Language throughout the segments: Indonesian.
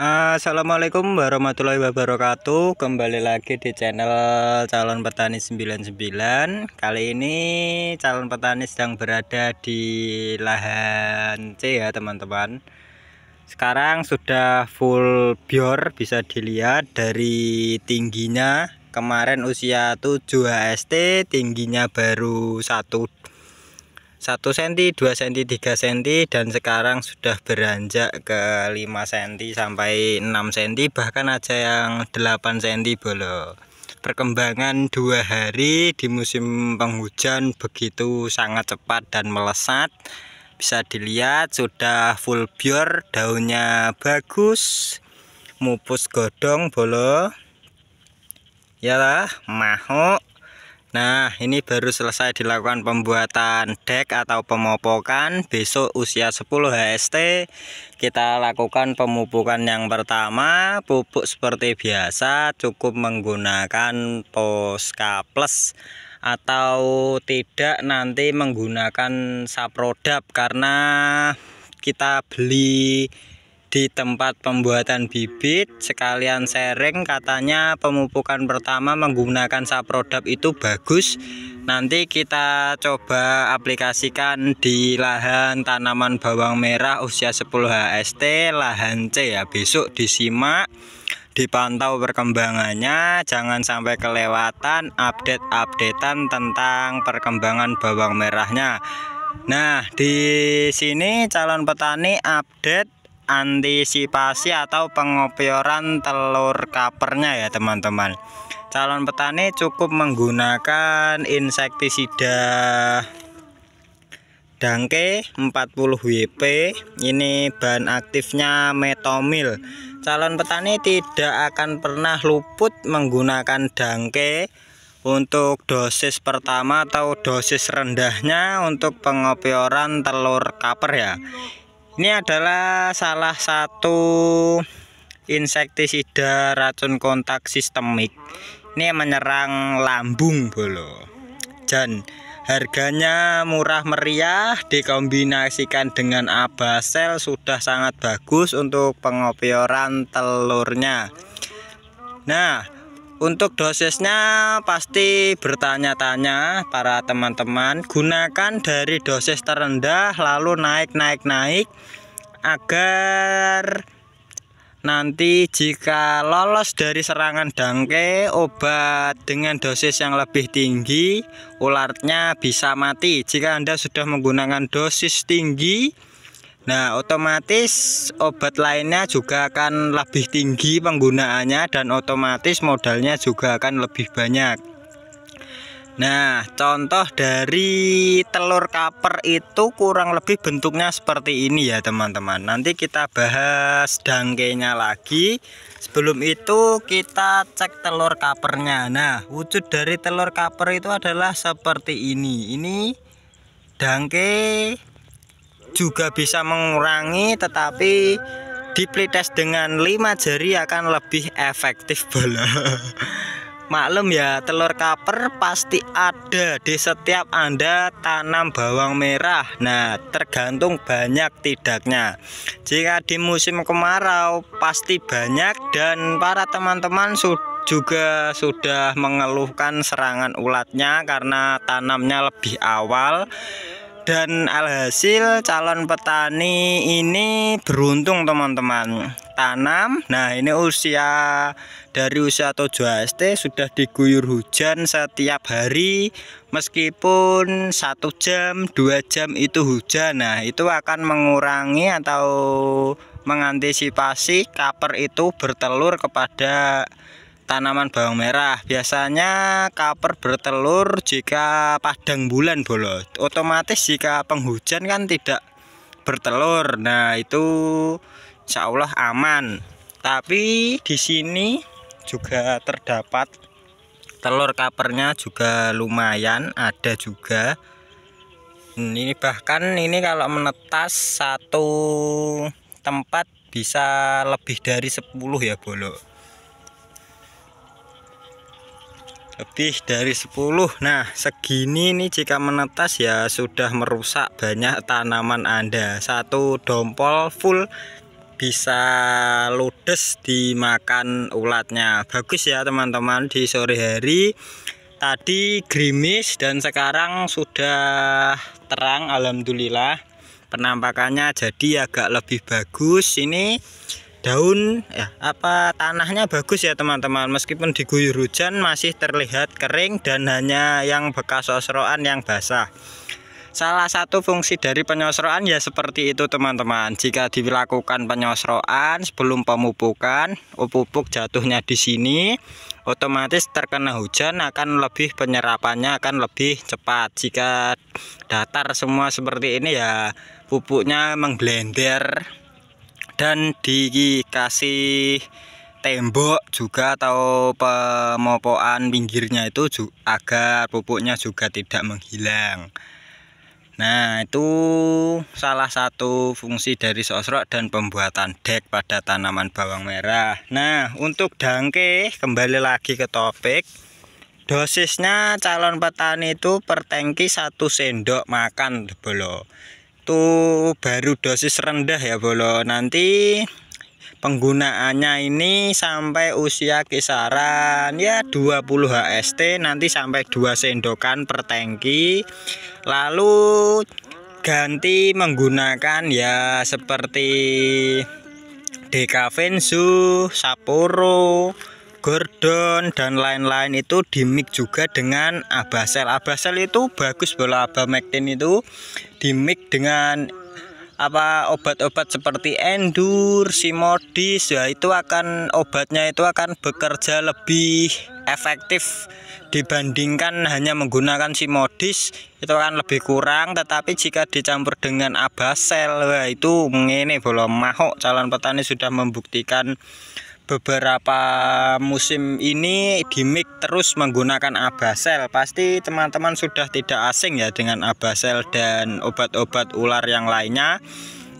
Assalamualaikum warahmatullahi wabarakatuh Kembali lagi di channel calon petani 99 Kali ini calon petani sedang berada di lahan C ya teman-teman Sekarang sudah full bior bisa dilihat dari tingginya Kemarin usia 7 HST tingginya baru 1 1 cm, 2 cm, 3 cm dan sekarang sudah beranjak ke 5 cm sampai 6 cm bahkan aja yang 8 cm bolo. Perkembangan dua hari di musim penghujan begitu sangat cepat dan melesat. Bisa dilihat sudah full biar daunnya bagus, mupus godong bolo. Yalah, mahok Nah ini baru selesai dilakukan pembuatan deck atau pemopokan Besok usia 10 HST kita lakukan pemupukan yang pertama Pupuk seperti biasa cukup menggunakan poska plus Atau tidak nanti menggunakan saprodap karena kita beli di tempat pembuatan bibit sekalian sharing katanya pemupukan pertama menggunakan saprodap itu bagus nanti kita coba aplikasikan di lahan tanaman bawang merah usia 10 HST lahan C ya besok disimak dipantau perkembangannya jangan sampai kelewatan update-updatean tentang perkembangan bawang merahnya nah di sini calon petani update antisipasi atau pengopioran telur kapernya ya teman-teman calon petani cukup menggunakan insektisida dangke 40 WP ini bahan aktifnya metomil calon petani tidak akan pernah luput menggunakan dangke untuk dosis pertama atau dosis rendahnya untuk pengopioran telur kaper ya ini adalah salah satu insektisida racun kontak sistemik. Ini menyerang lambung bolo. Dan harganya murah meriah dikombinasikan dengan abasel sudah sangat bagus untuk pengopioran telurnya. Nah, untuk dosisnya pasti bertanya-tanya para teman-teman Gunakan dari dosis terendah lalu naik-naik-naik Agar nanti jika lolos dari serangan dangke Obat dengan dosis yang lebih tinggi Ularnya bisa mati Jika Anda sudah menggunakan dosis tinggi Nah, otomatis obat lainnya juga akan lebih tinggi penggunaannya dan otomatis modalnya juga akan lebih banyak. Nah, contoh dari telur kaper itu kurang lebih bentuknya seperti ini ya, teman-teman. Nanti kita bahas dangkainya lagi. Sebelum itu kita cek telur kapernya. Nah, wujud dari telur kaper itu adalah seperti ini. Ini dangkai juga bisa mengurangi tetapi di dengan 5 jari akan lebih efektif bola maklum ya telur kaper pasti ada di setiap anda tanam bawang merah nah tergantung banyak tidaknya jika di musim kemarau pasti banyak dan para teman-teman su juga sudah mengeluhkan serangan ulatnya karena tanamnya lebih awal dan alhasil calon petani ini beruntung teman-teman tanam nah ini usia dari usia 7 st sudah diguyur hujan setiap hari meskipun satu jam dua jam itu hujan nah itu akan mengurangi atau mengantisipasi kaper itu bertelur kepada tanaman bawang merah biasanya kaper bertelur jika padang bulan bolot otomatis jika penghujan kan tidak bertelur nah itu insya Allah aman tapi di sini juga terdapat telur kapernya juga lumayan ada juga hmm, ini bahkan ini kalau menetas satu tempat bisa lebih dari 10 ya bolok lebih dari 10 nah segini nih jika menetas ya sudah merusak banyak tanaman anda satu dompol full bisa ludes dimakan ulatnya bagus ya teman-teman di sore hari tadi gerimis dan sekarang sudah terang alhamdulillah penampakannya jadi agak lebih bagus ini daun ya apa tanahnya bagus ya teman-teman meskipun diguyur hujan masih terlihat kering dan hanya yang bekas sosroan yang basah salah satu fungsi dari penyosroan ya seperti itu teman-teman jika dilakukan penyosroan sebelum pemupukan pupuk jatuhnya di sini otomatis terkena hujan akan lebih penyerapannya akan lebih cepat jika datar semua seperti ini ya pupuknya mengblender dan dikasih tembok juga atau pemopoan pinggirnya itu agar pupuknya juga tidak menghilang nah itu salah satu fungsi dari sosrok dan pembuatan dek pada tanaman bawang merah nah untuk dangke kembali lagi ke topik dosisnya calon petani itu per tangki 1 sendok makan bolo baru dosis rendah ya bolo nanti penggunaannya ini sampai usia kisaran ya 20 HST nanti sampai 2 sendokan per tangki lalu ganti menggunakan ya seperti Dekavensu Sapporo, Gordon dan lain-lain itu dimik juga dengan Abasel Abasel itu bagus bola Abamectin itu dimik dengan apa obat-obat seperti endur, simodis ya itu akan obatnya itu akan bekerja lebih efektif dibandingkan hanya menggunakan simodis itu akan lebih kurang tetapi jika dicampur dengan abasel ya itu mengenai bola mahok calon petani sudah membuktikan beberapa musim ini gimmick terus menggunakan Abasel. Pasti teman-teman sudah tidak asing ya dengan Abasel dan obat-obat ular yang lainnya.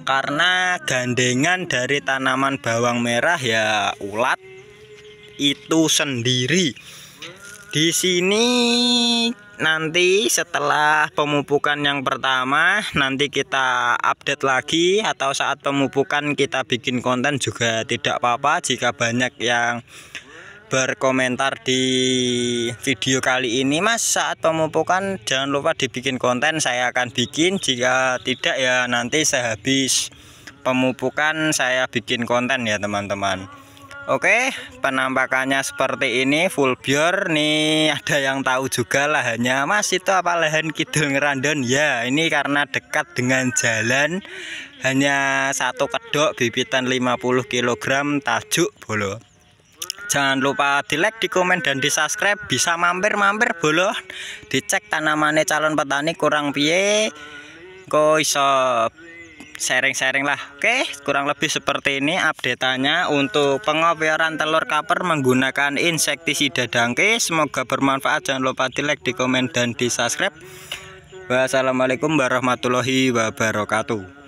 Karena gandengan dari tanaman bawang merah ya ulat itu sendiri. Di sini nanti setelah pemupukan yang pertama nanti kita update lagi atau saat pemupukan kita bikin konten juga tidak apa-apa jika banyak yang berkomentar di video kali ini mas saat pemupukan jangan lupa dibikin konten saya akan bikin jika tidak ya nanti sehabis pemupukan saya bikin konten ya teman-teman Oke, penampakannya seperti ini full bior nih. Ada yang tahu juga lahannya Mas itu apa lahan Kidul Ngerandon? Ya, ini karena dekat dengan jalan hanya satu kedok bibitan 50 kg tajuk bolo. Jangan lupa di like, di komen, dan di subscribe. Bisa mampir-mampir bolo. Dicek tanamannya calon petani kurang piye. Kok iso sharing-sharing lah Oke kurang lebih seperti ini update update-nya untuk pengopioran telur kaper menggunakan insektisida dangke Semoga bermanfaat jangan lupa di like, di komen, dan di subscribe Wassalamualaikum warahmatullahi wabarakatuh